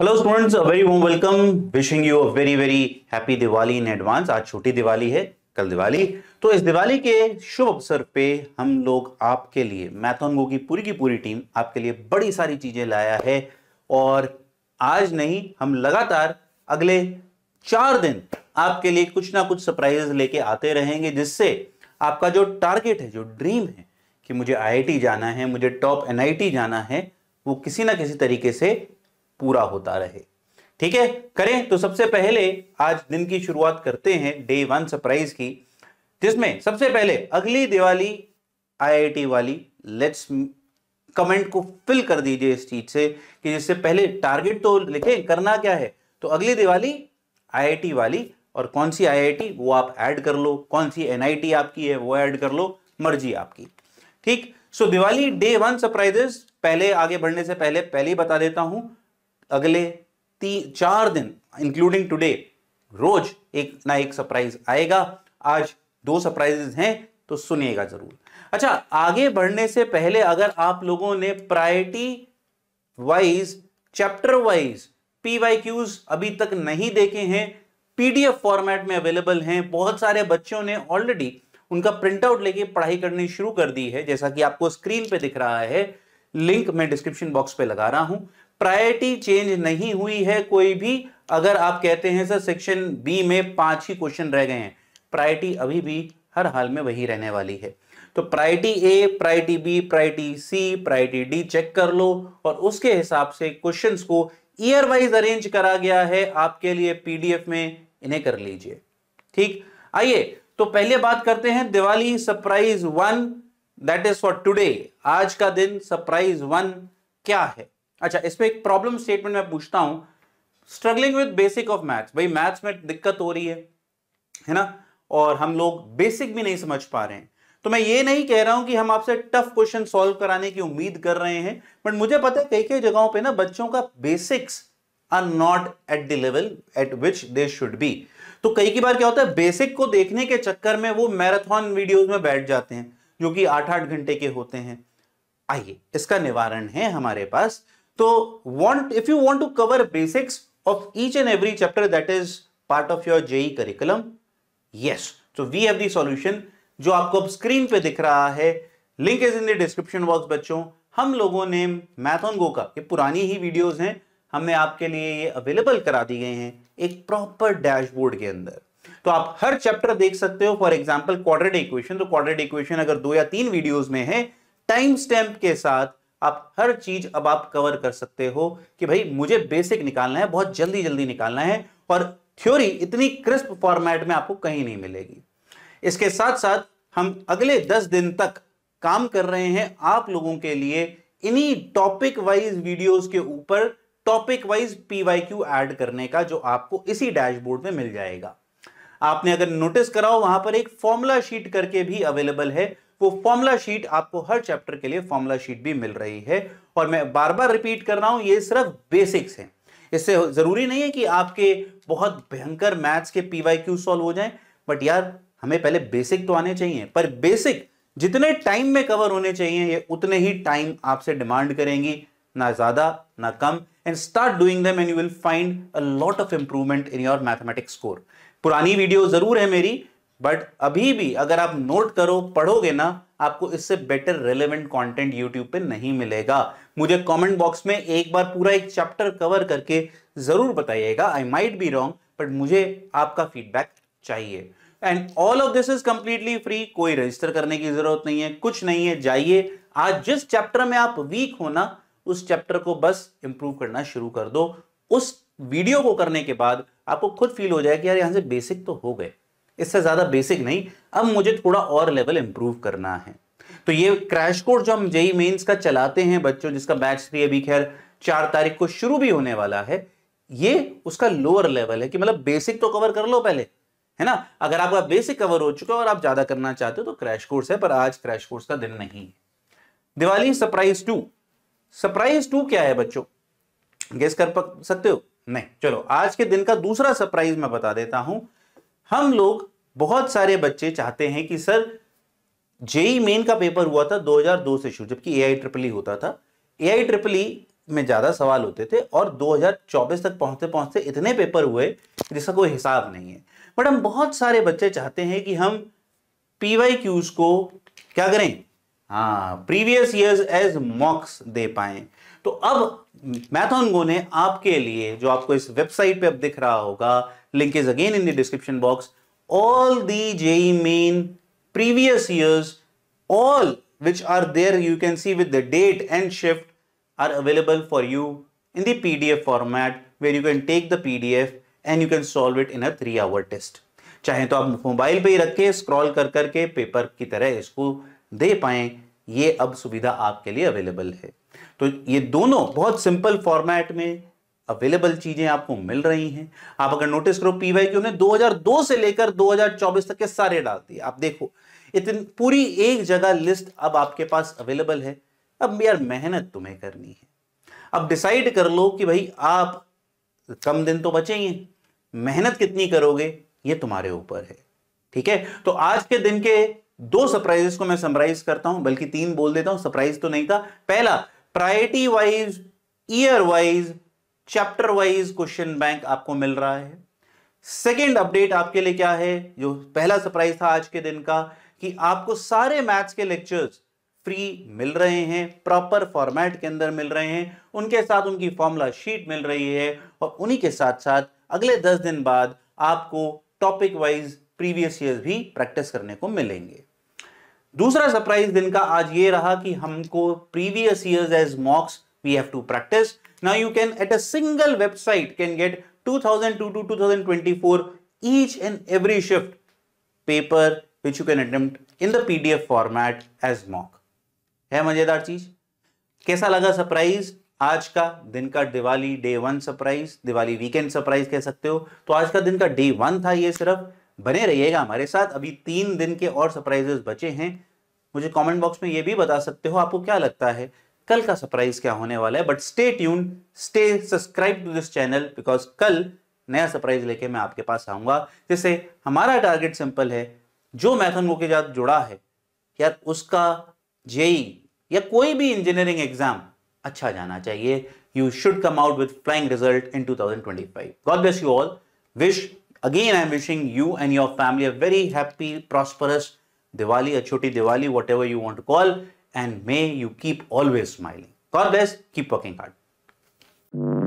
Hello students very warm welcome wishing you a very very happy Diwali in advance आज छोटी दिवाली है कल दिवाली तो इस दिवाली के शुभ अवसर पे हम लोग आपके लिए मैथोनगो तो की पूरी की पूरी टीम आपके लिए बड़ी सारी चीजें लाया है और आज नहीं हम लगातार अगले चार दिन आपके लिए कुछ ना कुछ सरप्राइजेस लेके आते रहेंगे जिससे आपका जो टारगेट है जो ड्रीम है कि मुझे आई जाना है मुझे टॉप एन जाना है वो किसी ना किसी तरीके से पूरा होता रहे ठीक है करें तो सबसे पहले आज दिन की शुरुआत करते हैं डे वन सरप्राइज की जिसमें सबसे पहले अगली दिवाली आईआईटी वाली लेट्स कमेंट को फिल कर दीजिए इस चीज से कि जिससे पहले टारगेट तो लिखें करना क्या है तो अगली दिवाली आईआईटी वाली और कौन सी आईआईटी वो आप ऐड कर लो कौन सी एनआईटी आपकी है वो ऐड कर लो मर्जी आपकी ठीक so so, Diwali day one surprises पहले आगे बढ़ने से पहले पहले ही बता देता हूं अगले तीन चार दिन इंक्लूडिंग टुडे रोज एक ना एक सरप्राइज आएगा आज दो सरप्राइजेज हैं तो सुनिएगा जरूर अच्छा आगे बढ़ने से पहले अगर आप लोगों ने priority wise chapter wise P Y Qs अभी तक नहीं देखे हैं पीडीएफ फॉर्मेट में अवेलेबल हैं बहुत सारे बच्चों ने ऑलरेडी उनका प्रिंटआउट लेके पढ़ाई करनी शुरू कर दी है जैसा कि आपको स्क्रीन पे दिख रहा है लिंक मैं डिस्क्रिप्शन बॉक्स पे लगा रहा हूं प्रायोरिटी चेंज नहीं हुई है कोई भी अगर आप कहते हैं सर सेक्शन बी में पांच ही क्वेश्चन रह गए हैं प्रायोरिटी अभी भी हर हाल में वही रहने वाली है तो priority A priority B priority C priority D check कर लो और उसके हिसाब से क्वेश्चंस को ईयर वाइज अरेंज करा गया है आपके लिए पीडीएफ में इन्हें कर लीजिए ठीक आइए तो पहले बात करते हैं Diwali surprise one that is for today आज का दिन सरप्राइज वन क्या है अच्छा इसमें एक प्रॉब्लम स्टेटमेंट मैं पूछता हूं struggling with basic of maths भाई मैथ्स में दिक्कत हो रही है है ना और हम लोग बेसिक भी नहीं समझ पा रहे हैं तो मैं ये नहीं कह रहा हूं कि हम आपसे टफ क्वेश्चन सॉल्व कराने की उम्मीद कर रहे हैं बट मुझे पता है कई कई जगहों पे ना बच्चों का basics are not at the level at which they should be तो कई की बार क्या होता है बेसिक को देखने के चक्कर में वो मैराथन वीडियोज में बैठ जाते हैं जो कि आठ आठ घंटे के होते हैं आइए इसका निवारण है हमारे पास तो want if you want to cover basics of each and every chapter that is part of your JEE curriculum yes so we have the जो आपको अब स्क्रीन पे दिख रहा है link is in the description box बच्चों हम लोगों ने मैथन गो का ये पुरानी ही वीडियोस हैं हमने आपके लिए ये अवेलेबल करा दी गई हैं एक प्रॉपर डैशबोर्ड के अंदर तो आप हर चैप्टर देख सकते हो फॉर एग्जाम्पल क्वाड्रेट इक्वेशन तो क्वाड्रेट इक्वेशन अगर दो या तीन वीडियोज में है टाइम स्टैम्प के साथ आप हर चीज अब आप कवर कर सकते हो कि भाई मुझे बेसिक निकालना है बहुत जल्दी जल्दी निकालना है और थ्योरी इतनी क्रिस्प फॉर्मेट में आपको कहीं नहीं मिलेगी इसके साथ साथ हम अगले दस दिन तक काम कर रहे हैं आप लोगों के लिए इन्हीं टॉपिक वाइज वीडियोस के ऊपर टॉपिक वाइज पीवाईक्यू ऐड करने का जो आपको इसी डैशबोर्ड में मिल जाएगा आपने अगर नोटिस कराओ वहां पर एक फॉर्मूला शीट करके भी अवेलेबल है वो फॉर्मूला शीट आपको हर चैप्टर के लिए फॉर्मूला शीट भी मिल रही है और मैं बार बार रिपीट कर रहा हूं ये सिर्फ बेसिक्स हैं इससे ज़रूरी नहीं है कि आपके बहुत भयंकर मैथ्स के पी वाई क्यू सॉल्व हो जाए बट यार हमें पहले बेसिक तो आने चाहिए पर बेसिक जितने टाइम में कवर होने चाहिए ये उतने ही टाइम आपसे डिमांड करेंगी ना ज़्यादा ना कम and start doing them and you will find a lot of improvement in your mathematics score पुरानी वीडियो ज़रूर है मेरी बट अभी भी अगर आप नोट करो पढ़ोगे ना आपको इससे बेटर रेलेवेंट कंटेंट यूट्यूब पे नहीं मिलेगा मुझे कमेंट बॉक्स में एक बार पूरा एक चैप्टर कवर करके ज़रूर बताइएगा I might be wrong but मुझे आपका फीडबैक चाहिए and all of this is completely free कोई रजिस्टर करने की जरूरत नहीं है कुछ नहीं है जाइए आज जिस चैप्टर में आप वीक हो ना उस चैप्टर को बस इंप्रूव करना शुरू कर दो उस वीडियो को करने के बाद आपको खुद फील हो जाए कि यार यहां से बेसिक तो हो गए इससे ज़्यादा बेसिक नहीं अब मुझे थोड़ा और लेवल इंप्रूव करना है तो ये क्रैश कोर्स जो हम जेई मेन्स का चलाते हैं बच्चों जिसका बैच थ्री अभी खैर चार तारीख को शुरू भी होने वाला है ये उसका लोअर लेवल है कि मतलब बेसिक तो कवर कर लो पहले है ना अगर आपका बेसिक कवर हो चुका है और आप ज्यादा करना चाहते हो तो क्रैश कोर्स है पर आज क्रैश कोर्स का दिन नहीं है Diwali surprise two surprise two क्या है बच्चों गेस कर सकते हो नहीं चलो आज के दिन का दूसरा सरप्राइज मैं बता देता हूं हम लोग बहुत सारे बच्चे चाहते हैं कि सर जेई मेन का पेपर हुआ था 2002 से शुरू जबकि ए आई ट्रिपल ई होता था ए आई ट्रिपल ई में ज़्यादा सवाल होते थे और 2024 तक पहुंचते पहुंचते इतने पेपर हुए जिसका कोई हिसाब नहीं है बट हम बहुत सारे बच्चे चाहते हैं कि हम पी वाई क्यूज को क्या करें हाँ प्रीवियस ईयर्स एज मॉक्स दे पाए तो अब मैथोनगो ने आपके लिए जो आपको इस वेबसाइट पे अब दिख रहा होगा link is again in the description box all the JEE Main previous years all which are there you can see with the date and shift are available for you in the P D F format where you can take the P D F and you can solve it in a three hour test चाहे तो आप mobile पर ही रख के scroll कर करके paper की तरह इसको दे पाए ये अब सुविधा आपके लिए अवेलेबल है तो ये दोनों बहुत सिंपल फॉर्मेट में अवेलेबल चीजें आपको मिल रही हैं आप अगर नोटिस करो पीवाई क्यों ने 2002 से लेकर 2024 तक के सारे डाल दिए आप देखो इतनी पूरी एक जगह लिस्ट अब आपके पास अवेलेबल है अब यार मेहनत तुम्हें करनी है अब डिसाइड कर लो कि भाई आप कम दिन तो बचेंगे मेहनत कितनी करोगे ये तुम्हारे ऊपर है ठीक है तो आज के दिन के दो सरप्राइजेस को मैं समराइज करता हूं बल्कि तीन बोल देता हूं सरप्राइज तो नहीं था पहला priority wise year wise chapter wise question bank आपको मिल रहा है सेकेंड अपडेट आपके लिए क्या है जो पहला सरप्राइज था आज के दिन का कि आपको सारे मैथ्स के लेक्चर्स फ्री मिल रहे हैं प्रॉपर फॉर्मेट के अंदर मिल रहे हैं उनके साथ उनकी फॉर्मूला शीट मिल रही है और उन्हीं के साथ साथ अगले दस दिन बाद आपको टॉपिक वाइज प्रीवियस ईयर भी प्रैक्टिस करने को मिलेंगे दूसरा सरप्राइज दिन का आज ये रहा कि हमको previous years as mocks we have to practice now you can at a single website can get 2002 to 2024 each and every shift paper which you can attempt in the PDF format as है मजेदार चीज कैसा लगा surprise आज का दिन का Diwali day one surprise Diwali weekend surprise कह सकते हो तो आज का दिन का डे वन था ये सिर्फ बने रहिएगा हमारे साथ अभी तीन दिन के और सरप्राइजेस बचे हैं मुझे कमेंट बॉक्स में ये भी बता सकते हो आपको क्या लगता है कल का सरप्राइज क्या होने वाला है but stay tune stay subscribe to this channel because कल नया सरप्राइज लेके मैं आपके पास आऊंगा जैसे हमारा टारगेट सिंपल है जो मैथन वो के साथ जुड़ा है या उसका जेई या कोई भी इंजीनियरिंग एग्जाम अच्छा जाना चाहिए you should come out with flying result in two thousand five God bless you all wish Again, I'm wishing you and your family a very happy, prosperous Diwali, a Choti Diwali, whatever you want to call. And may you keep always smiling. God bless. Keep working hard.